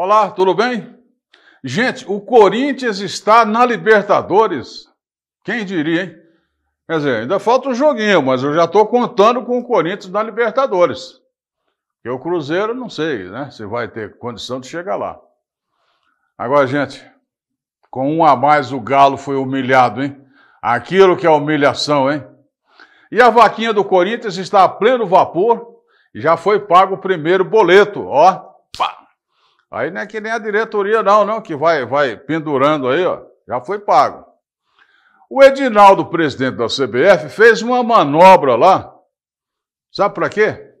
Olá, tudo bem? Gente, o Corinthians está na Libertadores. Quem diria, hein? Quer dizer, ainda falta um joguinho, mas eu já estou contando com o Corinthians na Libertadores. E o Cruzeiro, não sei, né? Se vai ter condição de chegar lá. Agora, gente, com um a mais o Galo foi humilhado, hein? Aquilo que é humilhação, hein? E a vaquinha do Corinthians está a pleno vapor e já foi pago o primeiro boleto, ó. Aí não é que nem a diretoria, não, não, que vai, vai pendurando aí, ó, já foi pago. O Edinaldo, presidente da CBF, fez uma manobra lá, sabe para quê?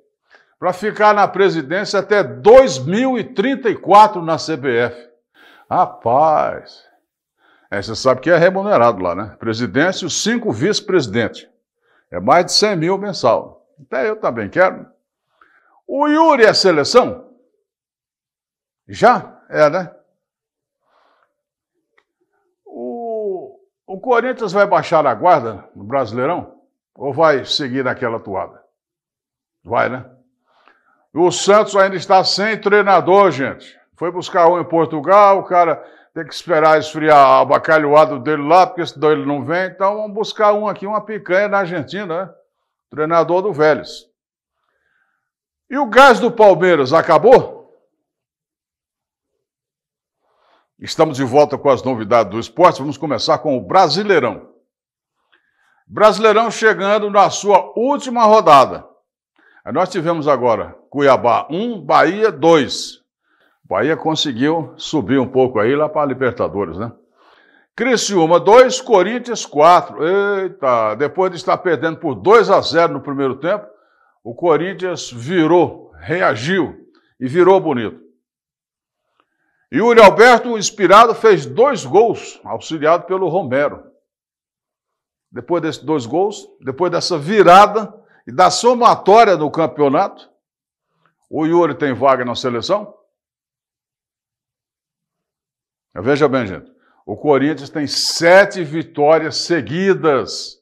Para ficar na presidência até 2034 na CBF. Rapaz, é, você sabe que é remunerado lá, né? Presidência e os cinco vice-presidentes. É mais de 100 mil mensal. Até eu também quero. O Yuri é seleção? Já? É, né? O, o Corinthians vai baixar a guarda no Brasileirão? Ou vai seguir naquela toada? Vai, né? O Santos ainda está sem treinador, gente. Foi buscar um em Portugal, o cara tem que esperar esfriar a bacalhoada dele lá, porque senão ele não vem. Então vamos buscar um aqui, uma picanha na Argentina, né? Treinador do Vélez. E o gás do Palmeiras acabou? Estamos de volta com as novidades do esporte. Vamos começar com o Brasileirão. Brasileirão chegando na sua última rodada. É, nós tivemos agora Cuiabá 1, Bahia 2. Bahia conseguiu subir um pouco aí lá para a Libertadores, né? Criciúma 2, Corinthians 4. Eita, depois de estar perdendo por 2 a 0 no primeiro tempo, o Corinthians virou, reagiu e virou bonito. Yuri Alberto, inspirado, fez dois gols, auxiliado pelo Romero. Depois desses dois gols, depois dessa virada e da somatória no campeonato, o Yuri tem vaga na seleção? Veja bem, gente. O Corinthians tem sete vitórias seguidas.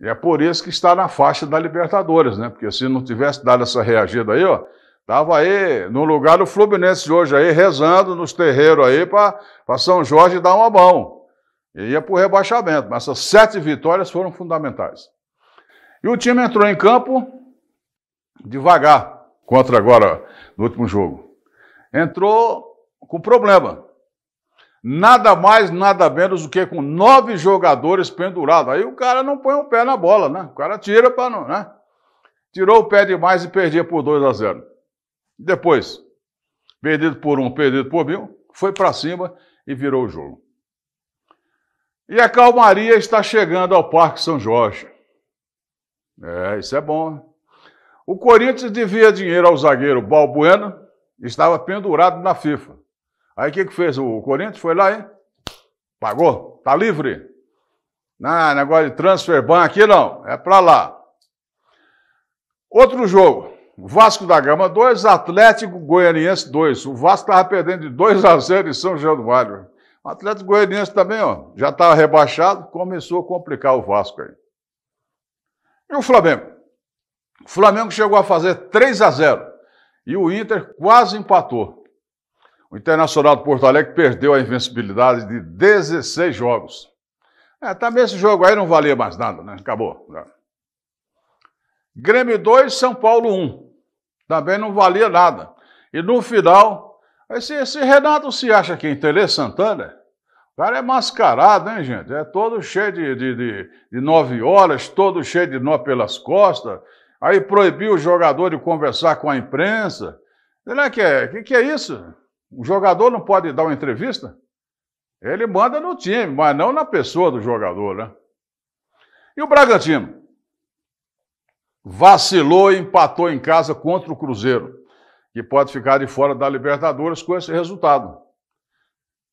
E é por isso que está na faixa da Libertadores, né? Porque se não tivesse dado essa reagida aí, ó, Estava aí no lugar do Fluminense de hoje aí, rezando nos terreiros aí para São Jorge dar uma mão. E ia para o rebaixamento. Mas essas sete vitórias foram fundamentais. E o time entrou em campo devagar, contra agora, no último jogo. Entrou com problema. Nada mais, nada menos do que com nove jogadores pendurados. Aí o cara não põe o pé na bola, né? O cara tira para não, né? Tirou o pé demais e perdia por 2 a 0. Depois, perdido por um, perdido por mil, foi para cima e virou o jogo. E a calmaria está chegando ao Parque São Jorge. É, isso é bom. O Corinthians devia dinheiro ao zagueiro Balbuena, estava pendurado na FIFA. Aí o que, que fez o Corinthians? Foi lá e pagou, tá livre. Não, negócio de transfer ban aqui não, é para lá. Outro jogo, Vasco da Gama 2, Atlético Goianiense 2. O Vasco estava perdendo de 2 a 0 em São Januário. O Atlético Goianiense também, ó, já estava rebaixado, começou a complicar o Vasco aí. E o Flamengo? O Flamengo chegou a fazer 3 a 0 e o Inter quase empatou. O Internacional de Porto Alegre perdeu a invencibilidade de 16 jogos. É, também esse jogo aí não valia mais nada, né? Acabou. Né? Grêmio 2, São Paulo 1 também não valia nada. E no final, esse, esse Renato se acha que é Tele Santana? O cara é mascarado, hein, né, gente? É todo cheio de, de, de, de nove horas, todo cheio de nó pelas costas. Aí proibiu o jogador de conversar com a imprensa. Será é que é? O que, que é isso? O jogador não pode dar uma entrevista? Ele manda no time, mas não na pessoa do jogador, né? E o Bragantino? vacilou e empatou em casa contra o Cruzeiro, que pode ficar de fora da Libertadores com esse resultado.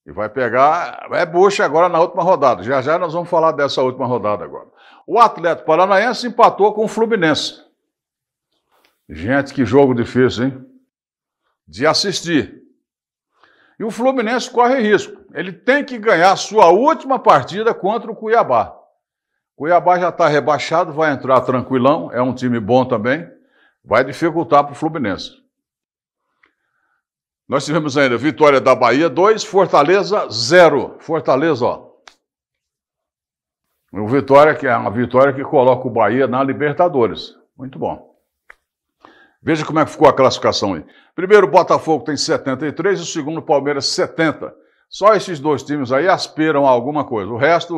E vai pegar, é bucha agora na última rodada. Já já nós vamos falar dessa última rodada agora. O Atlético Paranaense empatou com o Fluminense. Gente, que jogo difícil, hein? De assistir. E o Fluminense corre risco. Ele tem que ganhar sua última partida contra o Cuiabá. Cuiabá já está rebaixado, vai entrar tranquilão, é um time bom também, vai dificultar para o Fluminense. Nós tivemos ainda vitória da Bahia 2, Fortaleza 0. Fortaleza, ó. Uma vitória que é uma vitória que coloca o Bahia na Libertadores. Muito bom. Veja como é que ficou a classificação aí. Primeiro, Botafogo tem 73 e o segundo, Palmeiras 70. Só esses dois times aí aspiram a alguma coisa. O resto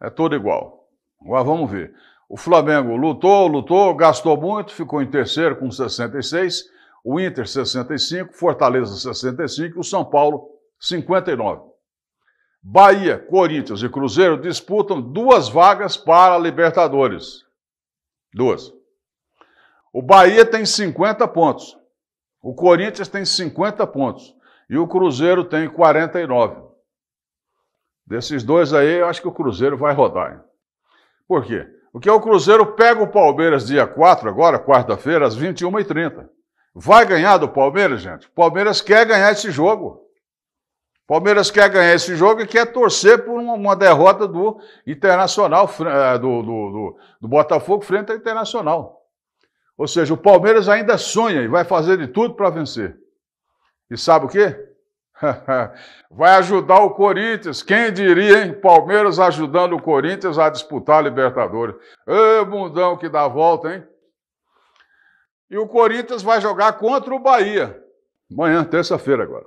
é todo igual. Agora vamos ver. O Flamengo lutou, lutou, gastou muito, ficou em terceiro com 66, o Inter 65, Fortaleza 65 e o São Paulo 59. Bahia, Corinthians e Cruzeiro disputam duas vagas para a Libertadores. Duas. O Bahia tem 50 pontos. O Corinthians tem 50 pontos. E o Cruzeiro tem 49. Desses dois aí, eu acho que o Cruzeiro vai rodar. Hein? Por quê? Porque o Cruzeiro pega o Palmeiras dia 4, agora, quarta-feira, às 21h30. Vai ganhar do Palmeiras, gente? O Palmeiras quer ganhar esse jogo. O Palmeiras quer ganhar esse jogo e quer torcer por uma derrota do Internacional, eh, do, do, do, do Botafogo frente ao Internacional. Ou seja, o Palmeiras ainda sonha e vai fazer de tudo para vencer. E sabe o quê? Vai ajudar o Corinthians. Quem diria, hein? Palmeiras ajudando o Corinthians a disputar a Libertadores. Ô, bundão que dá volta, hein? E o Corinthians vai jogar contra o Bahia. Amanhã, terça-feira agora.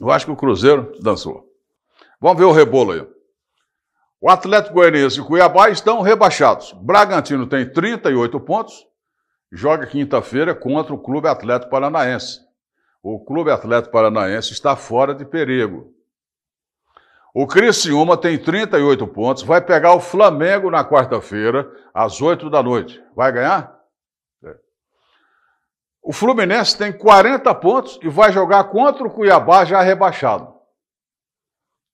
Eu acho que o Cruzeiro dançou. Vamos ver o rebolo aí. O Atlético Goianiense e o Cuiabá estão rebaixados. Bragantino tem 38 pontos. Joga quinta-feira contra o Clube Atlético Paranaense. O Clube Atlético Paranaense está fora de perigo. O Criciúma tem 38 pontos, vai pegar o Flamengo na quarta-feira, às 8 da noite. Vai ganhar? É. O Fluminense tem 40 pontos e vai jogar contra o Cuiabá já rebaixado.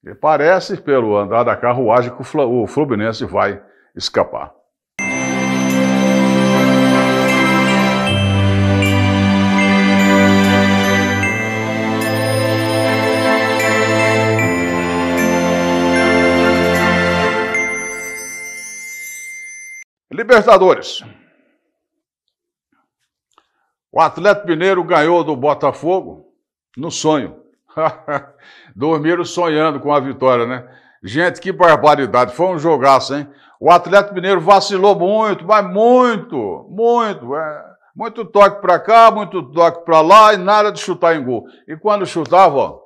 E parece, pelo andar da carruagem, que o Fluminense vai escapar. Libertadores. O Atlético Mineiro ganhou do Botafogo no sonho. Dormiram sonhando com a vitória, né? Gente, que barbaridade. Foi um jogaço, hein? O Atlético Mineiro vacilou muito, mas muito, muito. É, muito toque para cá, muito toque para lá e nada de chutar em gol. E quando chutava, ó,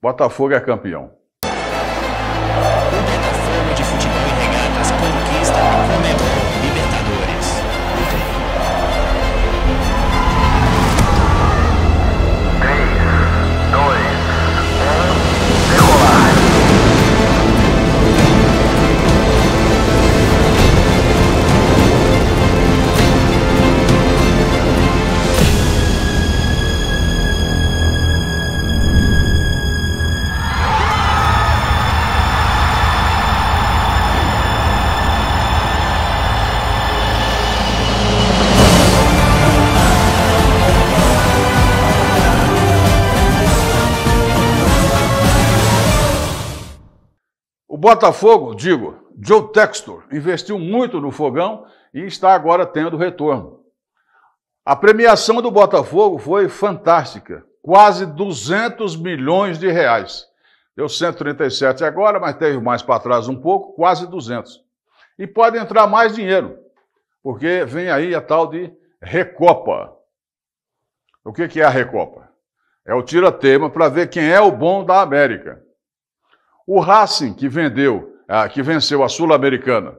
Botafogo é campeão. Botafogo, digo, Joe Textor, investiu muito no fogão e está agora tendo retorno. A premiação do Botafogo foi fantástica, quase 200 milhões de reais. Deu 137 agora, mas teve mais para trás um pouco, quase 200. E pode entrar mais dinheiro, porque vem aí a tal de Recopa. O que é a Recopa? É o tira-tema para ver quem é o bom da América. O Racing, que vendeu, ah, que venceu a Sul-Americana,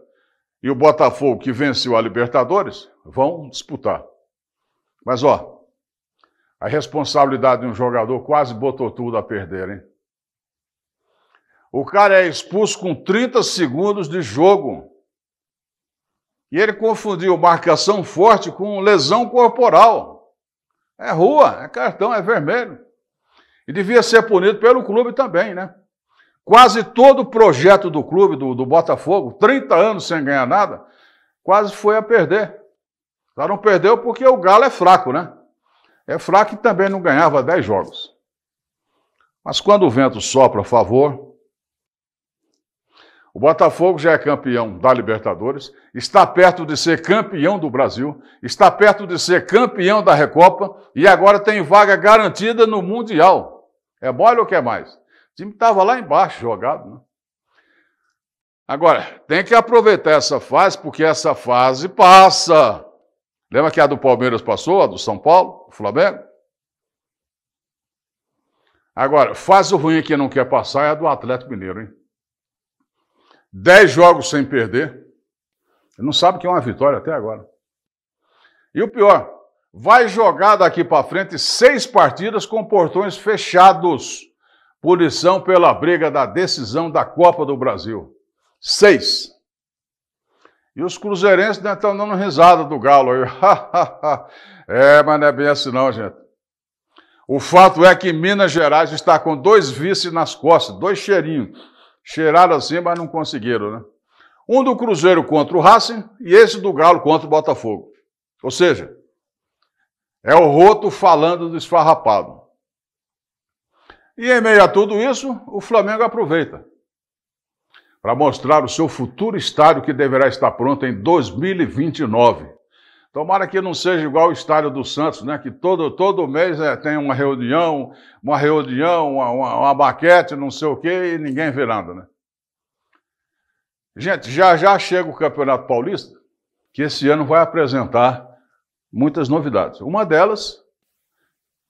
e o Botafogo, que venceu a Libertadores, vão disputar. Mas, ó, a responsabilidade de um jogador quase botou tudo a perder, hein? O cara é expulso com 30 segundos de jogo. E ele confundiu marcação forte com lesão corporal. É rua, é cartão, é vermelho. E devia ser punido pelo clube também, né? Quase todo o projeto do clube, do, do Botafogo, 30 anos sem ganhar nada, quase foi a perder. Só não perdeu porque o Galo é fraco, né? É fraco e também não ganhava 10 jogos. Mas quando o vento sopra a favor, o Botafogo já é campeão da Libertadores, está perto de ser campeão do Brasil, está perto de ser campeão da Recopa e agora tem vaga garantida no Mundial. É mole ou quer mais? O time estava lá embaixo jogado. Né? Agora, tem que aproveitar essa fase, porque essa fase passa. Lembra que a do Palmeiras passou, a do São Paulo, do Flamengo? Agora, fase ruim que não quer passar é a do Atlético Mineiro, hein? Dez jogos sem perder. Não sabe que é uma vitória até agora. E o pior, vai jogar daqui para frente seis partidas com portões fechados. Punição pela briga da decisão da Copa do Brasil. Seis. E os cruzeirenses né, estão dando risada do Galo aí. é, mas não é bem assim não, gente. O fato é que Minas Gerais está com dois vices nas costas, dois cheirinhos. Cheiraram assim, mas não conseguiram, né? Um do Cruzeiro contra o Racing e esse do Galo contra o Botafogo. Ou seja, é o roto falando do esfarrapado. E em meio a tudo isso, o Flamengo aproveita para mostrar o seu futuro estádio que deverá estar pronto em 2029. Tomara que não seja igual o estádio do Santos, né? Que todo, todo mês é, tem uma reunião, uma reunião, uma, uma, uma, baquete, não sei o quê, e ninguém virando, né? Gente, já já chega o Campeonato Paulista, que esse ano vai apresentar muitas novidades. Uma delas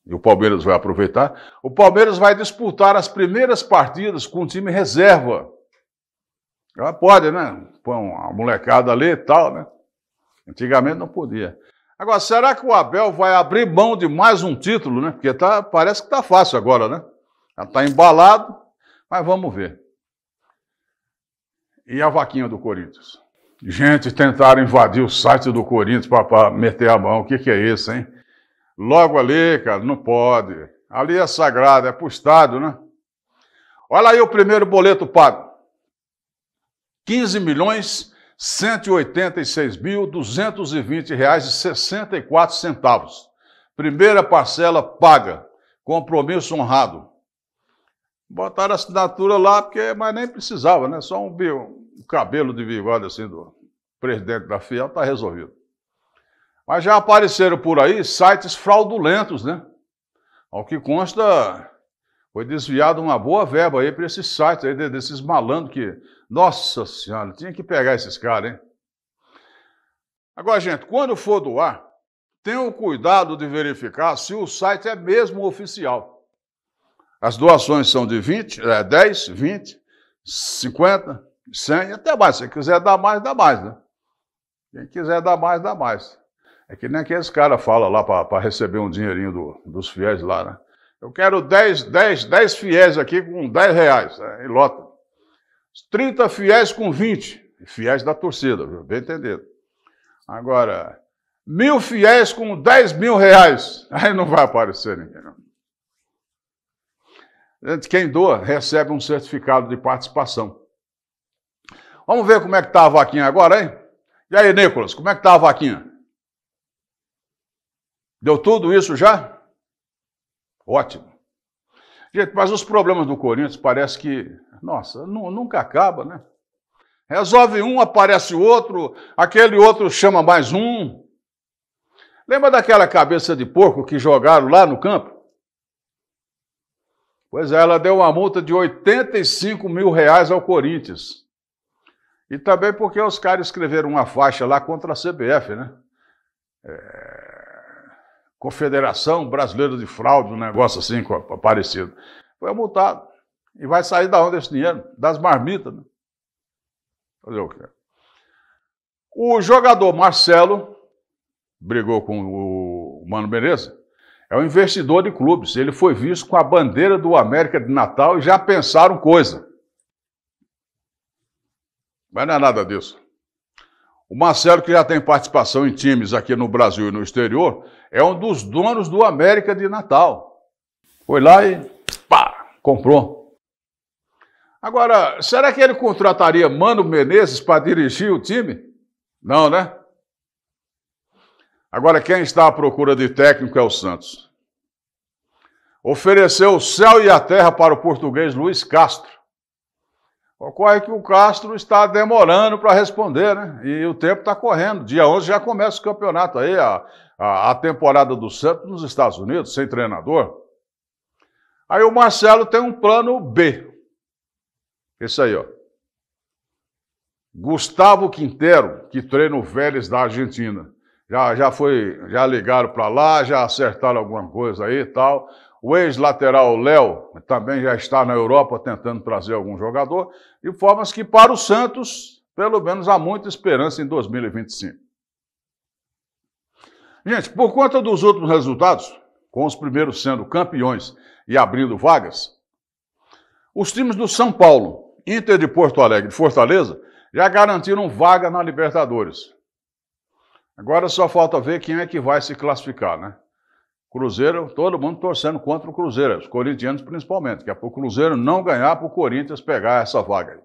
e o Palmeiras vai aproveitar. O Palmeiras vai disputar as primeiras partidas com o time reserva. Já pode, né? Põe uma molecada ali e tal, né? Antigamente não podia. Agora, será que o Abel vai abrir mão de mais um título, né? Porque tá, parece que tá fácil agora, né? Já tá embalado, mas vamos ver. E a vaquinha do Corinthians? Gente, tentaram invadir o site do Corinthians para meter a mão. O que, que é isso, hein? Logo ali, cara, não pode. Ali é sagrado, é para o Estado, né? Olha aí o primeiro boleto pago. 15 milhões 186.220 reais e 64 centavos. Primeira parcela paga. Compromisso honrado. Botaram a assinatura lá, porque, mas nem precisava, né? Só um, um cabelo de bigode assim do presidente da FIA, está resolvido. Mas já apareceram por aí sites fraudulentos, né? Ao que consta, foi desviada uma boa verba aí para esses sites aí, desses malandros que. Nossa Senhora, tinha que pegar esses caras, hein? Agora, gente, quando for doar, tenham cuidado de verificar se o site é mesmo oficial. As doações são de 20, é, 10, 20, 50, 100, até mais. Se quiser dar mais, dá mais, né? Quem quiser dar mais, dá mais. É que nem aqueles caras falam lá para receber um dinheirinho do, dos fiéis lá, né? Eu quero 10, 10, 10 fiéis aqui com 10 reais, né? e lota. 30 fiéis com 20, fiéis da torcida, viu? bem entendido. Agora, mil fiéis com 10 mil reais, aí não vai aparecer ninguém. Não. Quem doa recebe um certificado de participação. Vamos ver como é que está a vaquinha agora, hein? E aí, Nicolas, como é que está a vaquinha? Deu tudo isso já? Ótimo. Gente, mas os problemas do Corinthians parece que, nossa, nunca acaba, né? Resolve um, aparece outro, aquele outro chama mais um. Lembra daquela cabeça de porco que jogaram lá no campo? Pois é, ela deu uma multa de 85 mil reais ao Corinthians. E também porque os caras escreveram uma faixa lá contra a CBF, né? É, Confederação Brasileira de Fraude, um negócio assim parecido. Foi multado. E vai sair da onde esse dinheiro? Das marmitas. Né? Fazer o quê? O jogador Marcelo brigou com o Mano Menezes. É um investidor de clubes. Ele foi visto com a bandeira do América de Natal e já pensaram coisa. Mas não é nada disso. O Marcelo, que já tem participação em times aqui no Brasil e no exterior, é um dos donos do América de Natal. Foi lá e pá, comprou. Agora, será que ele contrataria Mano Menezes para dirigir o time? Não, né? Agora, quem está à procura de técnico é o Santos. Ofereceu o céu e a terra para o português Luiz Castro. Ocorre que o Castro está demorando para responder, né? E o tempo está correndo. Dia 11 já começa o campeonato aí, a, a, a temporada do Santos nos Estados Unidos, sem treinador. Aí o Marcelo tem um plano B. Esse aí, ó. Gustavo Quintero, que treina o Vélez da Argentina. Já, já foi, já ligaram para lá, já acertaram alguma coisa aí e tal. O ex-lateral Léo também já está na Europa tentando trazer algum jogador, de formas que para o Santos, pelo menos há muita esperança em 2025. Gente, por conta dos últimos resultados, com os primeiros sendo campeões e abrindo vagas, os times do São Paulo, Inter de Porto Alegre e Fortaleza já garantiram vaga na Libertadores. Agora só falta ver quem é que vai se classificar, né? Cruzeiro, todo mundo torcendo contra o Cruzeiro, os corintianos principalmente, que é para o Cruzeiro não ganhar, para o Corinthians pegar essa vaga.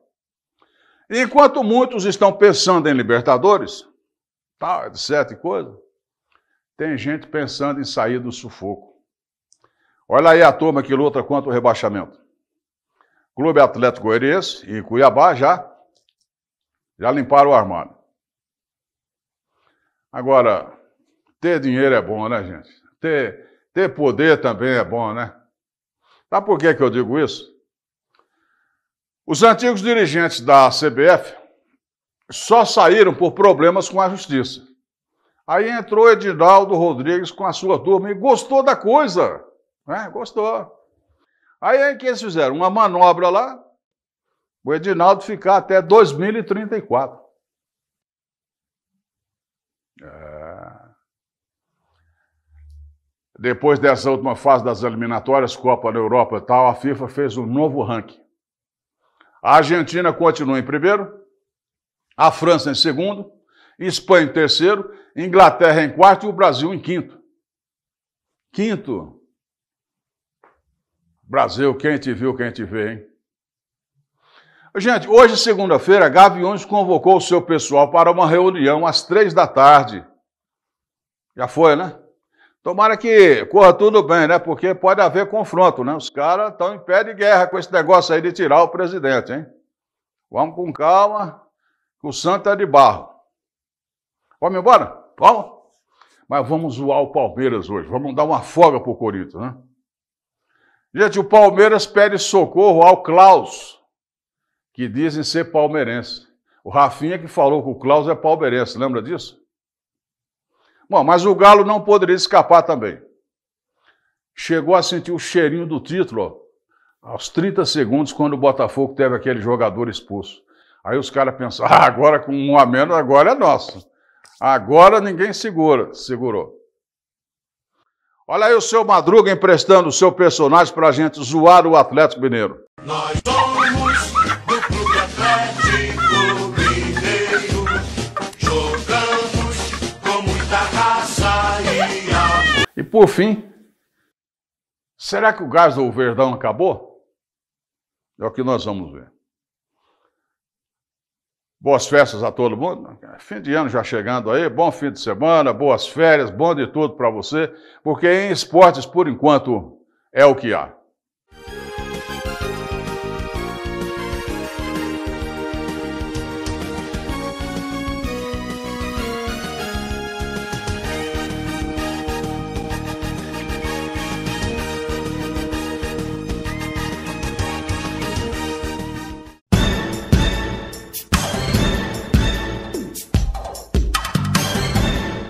Aí. Enquanto muitos estão pensando em Libertadores, tal, é certa coisa, tem gente pensando em sair do sufoco. Olha aí a turma que luta contra o rebaixamento. Clube Atlético Goianiense e Cuiabá já, já limparam o armário. Agora, ter dinheiro é bom, né, gente? Ter, ter poder também é bom, né? Sabe por que, que eu digo isso? Os antigos dirigentes da CBF só saíram por problemas com a justiça. Aí entrou Edinaldo Rodrigues com a sua turma e gostou da coisa. Né? Gostou. Aí o que eles fizeram? Uma manobra lá, o Edinaldo ficar até 2034. É. Depois dessa última fase das eliminatórias, Copa da Europa e tal, a FIFA fez um novo ranking. A Argentina continua em primeiro, a França em segundo, Espanha em terceiro, Inglaterra em quarto e o Brasil em quinto. Quinto. Brasil, quem te viu, quem te vê, hein? Gente, hoje, segunda-feira, Gaviões convocou o seu pessoal para uma reunião às três da tarde. Já foi, né? Tomara que corra tudo bem, né? Porque pode haver confronto, né? Os caras estão em pé de guerra com esse negócio aí de tirar o presidente, hein? Vamos com calma, que o santo é de barro. Vamos embora? Vamos? Mas vamos zoar o Palmeiras hoje. Vamos dar uma folga pro Corinthians, né? Gente, o Palmeiras pede socorro ao Klaus, que dizem ser palmeirense. O Rafinha que falou que o Klaus é palmeirense, lembra disso? Bom, mas o Galo não poderia escapar também. Chegou a sentir o cheirinho do título ó, aos 30 segundos, quando o Botafogo teve aquele jogador expulso. Aí os caras pensaram, ah, agora com um a menos, agora é nosso. Agora ninguém segura. Segurou. Olha aí o seu Madruga emprestando o seu personagem para a gente zoar o Atlético Mineiro. Nós por fim, será que o gás do Verdão acabou? É o que nós vamos ver. Boas festas a todo mundo. Fim de ano já chegando aí. Bom fim de semana, boas férias, bom de tudo para você, porque em esportes, por enquanto, é o que há.